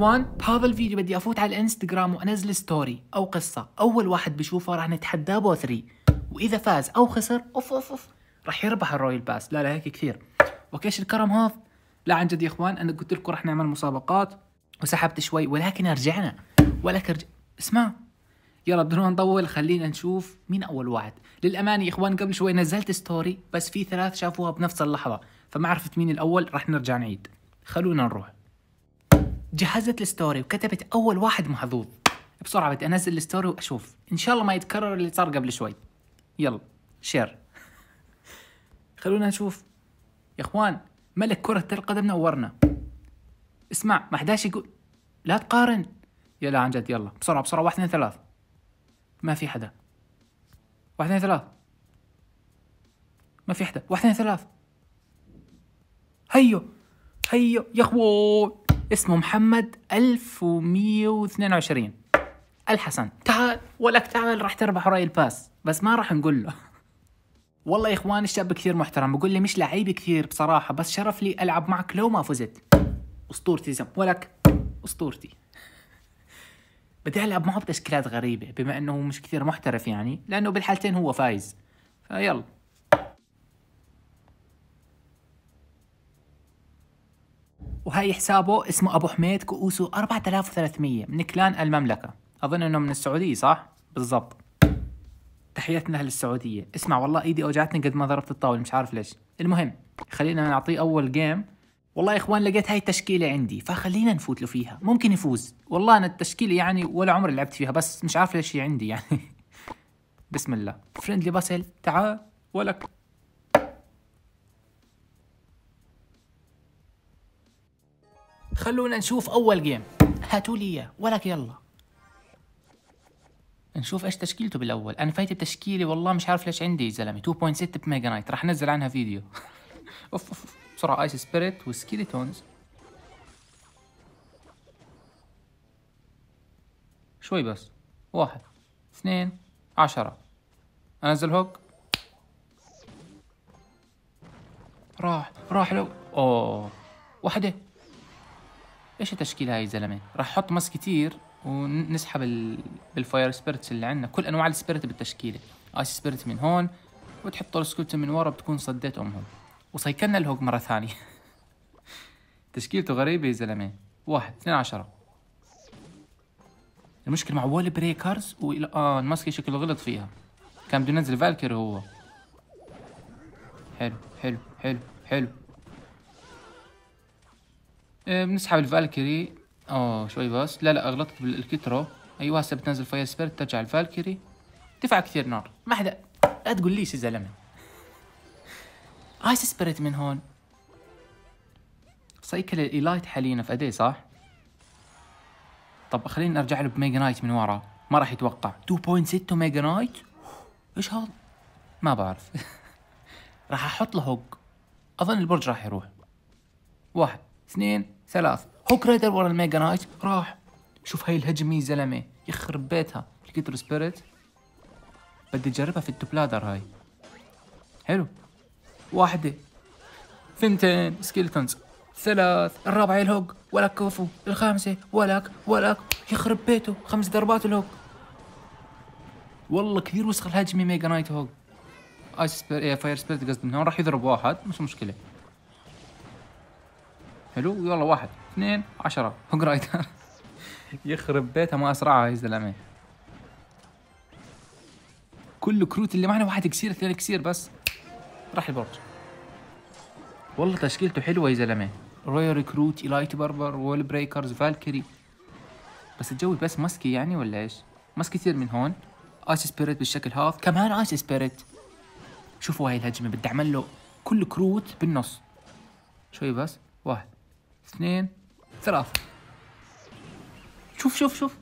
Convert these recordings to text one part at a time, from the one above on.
اخوان بهذا الفيديو بدي افوت على الانستغرام وانزل ستوري او قصه اول واحد بشوفه راح نتحداه بو 3 واذا فاز او خسر اوف اوف اوف راح يربح الرويال باس لا لا هيك كثير وكيش الكرم هذا لا عن جد يا اخوان انا قلت لكم راح نعمل مسابقات وسحبت شوي ولكن رجعنا ولكن رج... اسمع يلا بدون نطول خلينا نشوف مين اول واحد للامانه يا اخوان قبل شوي نزلت ستوري بس في ثلاث شافوها بنفس اللحظه فما عرفت مين الاول راح نرجع نعيد خلونا نروح جهزت الستوري وكتبت اول واحد محظوظ بسرعه بدي انزل الستوري واشوف ان شاء الله ما يتكرر اللي صار قبل شوي يلا شير خلونا نشوف يا اخوان ملك كره القدم نورنا اسمع ما حداش يقول لا تقارن يلا عن جد يلا بسرعه بسرعه واحد اثنين ثلاث ما في حدا واحد اثنين ثلاث ما في حدا واحد اثنين ثلاث هيو هيو يا اخوان اسمه محمد 1122 الحسن تعال ولك تعال راح تربح راي الباس بس ما راح نقول له والله يا اخوان الشاب كثير محترم بقول لي مش لعيب كثير بصراحة بس شرف لي ألعب معك لو ما فزت أسطورتي زم ولك أسطورتي بدي ألعب معه بتشكيلات غريبة بما أنه مش كثير محترف يعني لأنه بالحالتين هو فايز فيلا وهي حسابه اسمه ابو حميد كؤوسه 4300 من كلان المملكه اظن انه من السعوديه صح بالضبط تحياتنا للسعوديه اسمع والله ايدي اوجعتني قد ما ضربت الطاوله مش عارف ليش المهم خلينا نعطيه اول جيم والله يا اخوان لقيت هاي التشكيله عندي فخلينا نفوت له فيها ممكن يفوز والله انا التشكيله يعني ولا عمري لعبت فيها بس مش عارف ليش هي عندي يعني بسم الله فريندلي باسل تعال ولك خلونا نشوف أول جيم هاتوا لي إياه ولك يلا نشوف ايش تشكيلته بالاول انا فايت بتشكيلي والله مش عارف ليش عندي يا زلمه 2.6 بميجا نايت رح انزل عنها فيديو اوف اوف بسرعه ايس سبيريت وسكيلتونز شوي بس واحد اثنين عشرة انزل هوك راح راح لو اوه واحدة ايش التشكيله هاي يا زلمه راح احط ماس كتير ونسحب بالفاير سبيرتس اللي عندنا كل انواع السبيرت بالتشكيله ايس سبيرت من هون وتحط السكوتن من ورا بتكون صديت امهم وسيكلنا الهوج مره ثانيه تشكيلته غريبه يا زلمه واحد اثنين عشرة المشكله مع وول بريكرز و اه الماسك شكله غلط فيها كان بده ينزل فالكير هو حلو حلو حلو حلو بنسحب الفالكري اه شوي بس لا لا غلطت بالكترو ايوه هسه بتنزل فاير سبيرت ترجع الفالكري دفع كثير نار ما حدا لا تقول ليش يا زلمه ايس سبيرت من هون سيكل الايلايت e حاليا في اديه صح طب خلينا ارجع له بميجا نايت من ورا ما راح يتوقع 2.6 ميجا نايت ايش هذا ما بعرف راح احط له هوك اظن البرج راح يروح واحد اثنين ثلاث هوك رايدر ورا الميجا نايت راح شوف هاي الهجمة يا زلمة يخرب بيتها لقيت سبيريت بدي اجربها في التوبلادر هاي حلو واحدة ثنتين سكيلتونز ثلاث الرابعة الهوك ولك كوفو الخامسة ولك ولك يخرب بيته خمس ضربات الهوك والله كثير وسخ الهجمة ميجا نايت هوك ايس سبير... إيه، فاير سبيريت قصدي هون راح يضرب واحد مش مشكلة حلو يلا واحد اثنين عشرة هوك رايدر يخرب بيتها ما اسرعها يا زلمه كل كروت اللي معنا واحد كسير اثنين كسير بس راح البرج والله تشكيلته حلوه يا زلمه رويال ريكروت الايت بربر وول بريكرز فالكري بس الجو بس مسكي يعني ولا ايش مس كثير من هون ايس سبيريت بالشكل هذا كمان ايس سبيريت شوفوا هاي الهجمه بدي اعمل له كل كروت بالنص شوي بس واحد اثنين ثلاثة شوف شوف شوف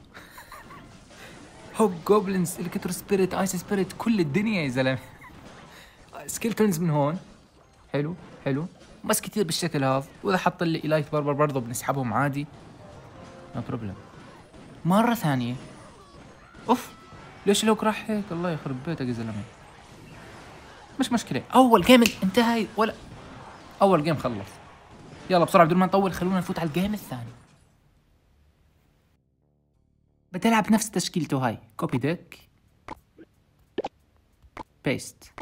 هوك جوبلينز الكترو سبيريت ايس سبيريت كل الدنيا يا زلمه سكيلتونز من هون حلو حلو بس كثير بالشكل هذا واذا حط لي لايف بربر برضه بنسحبهم عادي نو بروبلم مره ثانيه اوف ليش لوك راح هيك الله يخرب بيتك يا زلمه مش مشكله اول جيم انتهى ولا اول جيم خلص يلا بسرعه بدون ما نطول خلونا نفوت على الجيم الثاني بتلعب نفس تشكيلته هاي كوبي ديك بيست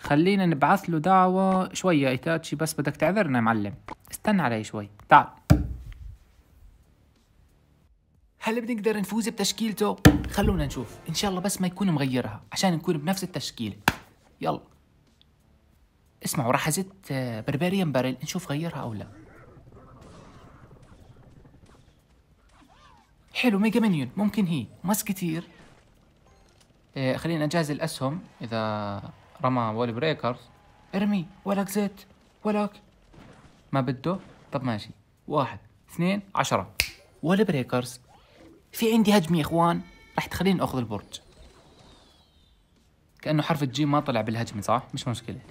خلينا نبعث له دعوة شوية ايتاتشي بس بدك تعذرنا يا معلم استنى علي شوي تعال هل بنقدر نفوز بتشكيلته؟ خلونا نشوف إن شاء الله بس ما يكون مغيرها عشان نكون بنفس التشكيلة يلا اسمعوا راح ازت بربريان بارل نشوف غيرها او لا حلو ميجا منيون ممكن هي ماس كتير آه خلينا اجهز الاسهم اذا رمى وول بريكرز ارمي ولك زيت ولك ما بده طب ماشي واحد اثنين عشرة وول بريكرز في عندي هجمة يا اخوان راح تخليني اخذ البرج كأنه حرف الجيم ما طلع بالهجمة صح مش مشكلة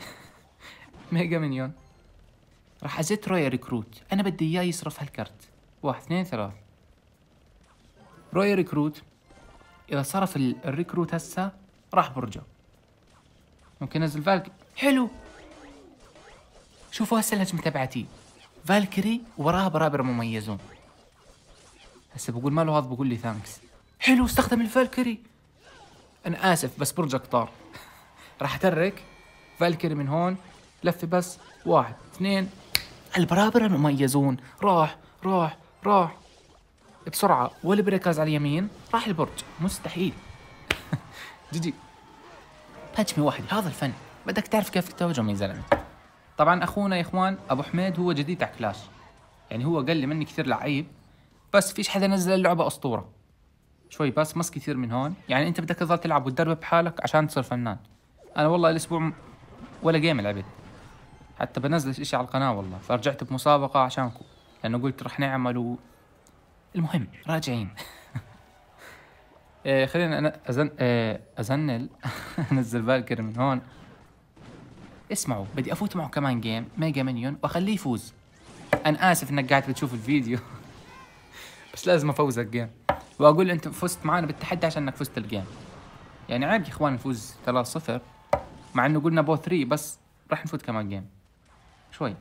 ميجا مليون راح ازت رويا ريكروت انا بدي اياه يصرف هالكرت واحد اثنين ثلاث رويا ريكروت اذا صرف الريكروت هسه راح برجه ممكن انزل فالك حلو شوفوا هسه الهجمه تبعتي فالكري وراها برابر مميزون هسه بقول ما له هذا بقول لي ثانكس حلو استخدم الفالكري انا اسف بس برجك طار راح اترك فالكري من هون لفة بس واحد اثنين البرابرة مميزون راح راح راح بسرعة والبريكاز على اليمين راح البرج مستحيل جدي هجمة واحدة هذا الفن بدك تعرف كيف تهجم يا زلمة طبعا اخونا يا اخوان ابو حميد هو جديد على كلاش يعني هو قال لي مني كثير لعيب بس فيش حدا نزل اللعبة اسطورة شوي بس مس كثير من هون يعني انت بدك تظل تلعب وتدرب بحالك عشان تصير فنان انا والله الاسبوع ولا جيم لعبت حتى بنزل اشي على القناة والله فرجعت بمسابقة عشانكم لأنه قلت رح نعمل و... المهم راجعين إيه خلينا أنا أزن... إيه أزنل أنزل فالكر من هون اسمعوا بدي أفوت معه كمان جيم ميجا منيون وأخليه يفوز أنا آسف إنك قاعد بتشوف الفيديو بس لازم أفوزك جيم وأقول أنت فزت معنا بالتحدي عشان إنك فزت الجيم يعني عيب يا إخوان نفوز 3-0 مع إنه قلنا بو 3 بس راح نفوت كمان جيم شوي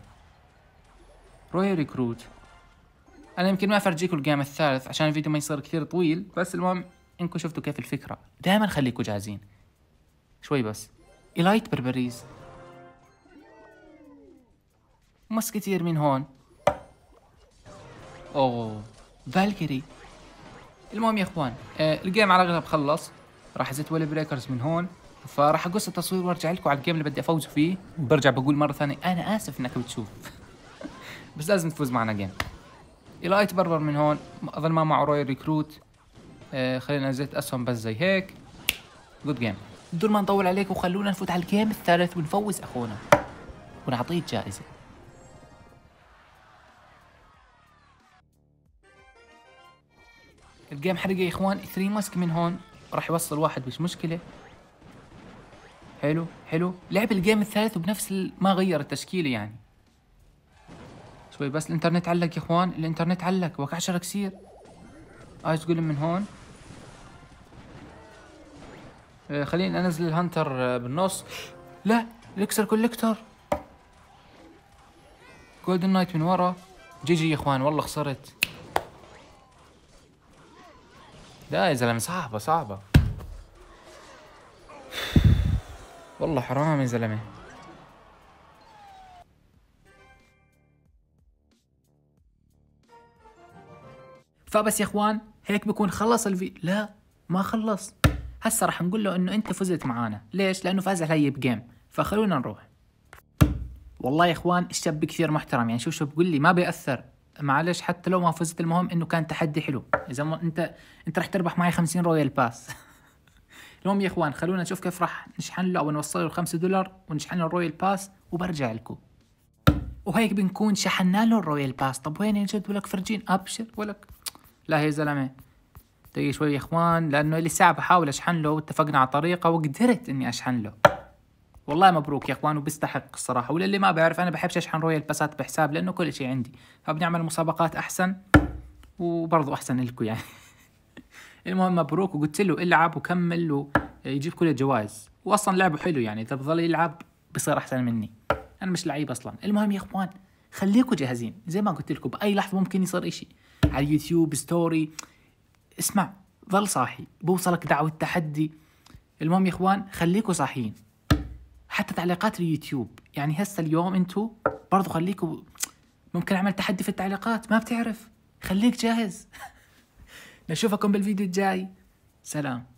روحي ريكروت انا يمكن ما افرجيكم الجيم الثالث عشان الفيديو ما يصير كثير طويل بس المهم انكم شفتوا كيف الفكره دائما خليكم جاهزين شوي بس إيلايت بربريز مسكتير من هون اوه فالكيري المهم يا اخوان آه الجيم على الاغلب خلص راح ازت ولي بريكرز من هون فراح اقص التصوير وارجع لكم على الجيم اللي بدي افوز فيه وبرجع بقول مره ثانيه انا اسف انك بتشوف بس لازم تفوز معنا جيم الايت بربر من هون اظن ما معه رويال ريكروت آه خلينا نزلت اسهم بس زي هيك جود جيم بدون ما نطول عليك وخلونا نفوت على الجيم الثالث ونفوز اخونا ونعطيه جائزه الجيم حرقه يا اخوان 3 ماسك من هون راح يوصل واحد مش مشكله حلو حلو لعب الجيم الثالث وبنفس ما غير التشكيله يعني شوي بس الانترنت علق يا اخوان الانترنت علق وقع شر كثير آه، ايس تقول من هون آه خليني انزل الهانتر آه بالنص لا الاكسر كولكتر جولدن نايت من ورا جي جي يا اخوان والله خسرت لا يا زلمه صعبه صعبه والله حرام يا زلمه فبس يا اخوان هيك بكون خلص الفي لا ما خلص هسه رح نقول له انه انت فزت معانا ليش لانه فاز علي بجيم فخلونا نروح والله يا اخوان الشاب كثير محترم يعني شوف شو بقول لي ما بياثر معلش حتى لو ما فزت المهم انه كان تحدي حلو اذا انت انت رح تربح معي 50 رويال باس المهم يا اخوان خلونا نشوف كيف راح نشحن له او نوصل له 5 دولار ونشحن له الرويال باس وبرجع لكم وهيك بنكون شحنا له الرويال باس طب وين الجد ولك فرجين ابشر ولك لا يا زلمه دقيقه شوي يا اخوان لانه لي ساعه بحاول اشحن له واتفقنا على طريقه وقدرت اني اشحن له والله مبروك يا اخوان وبيستحق الصراحه وللي ما بيعرف انا بحبش اشحن رويال باسات بحساب لانه كل شيء عندي فبنعمل مسابقات احسن وبرضه احسن لكم يعني المهم مبروك وقلت له العب وكمل ويجيب كل الجوائز واصلا لعبه حلو يعني اذا بظل يلعب بصير احسن مني انا مش لعيب اصلا المهم يا اخوان خليكم جاهزين زي ما قلت لكم باي لحظه ممكن يصير إشي على اليوتيوب ستوري اسمع ظل صاحي بوصلك دعوه تحدي المهم يا اخوان خليكم صاحيين حتى تعليقات اليوتيوب يعني هسه اليوم انتم برضو خليكم ممكن اعمل تحدي في التعليقات ما بتعرف خليك جاهز نشوفكم بالفيديو الجاي سلام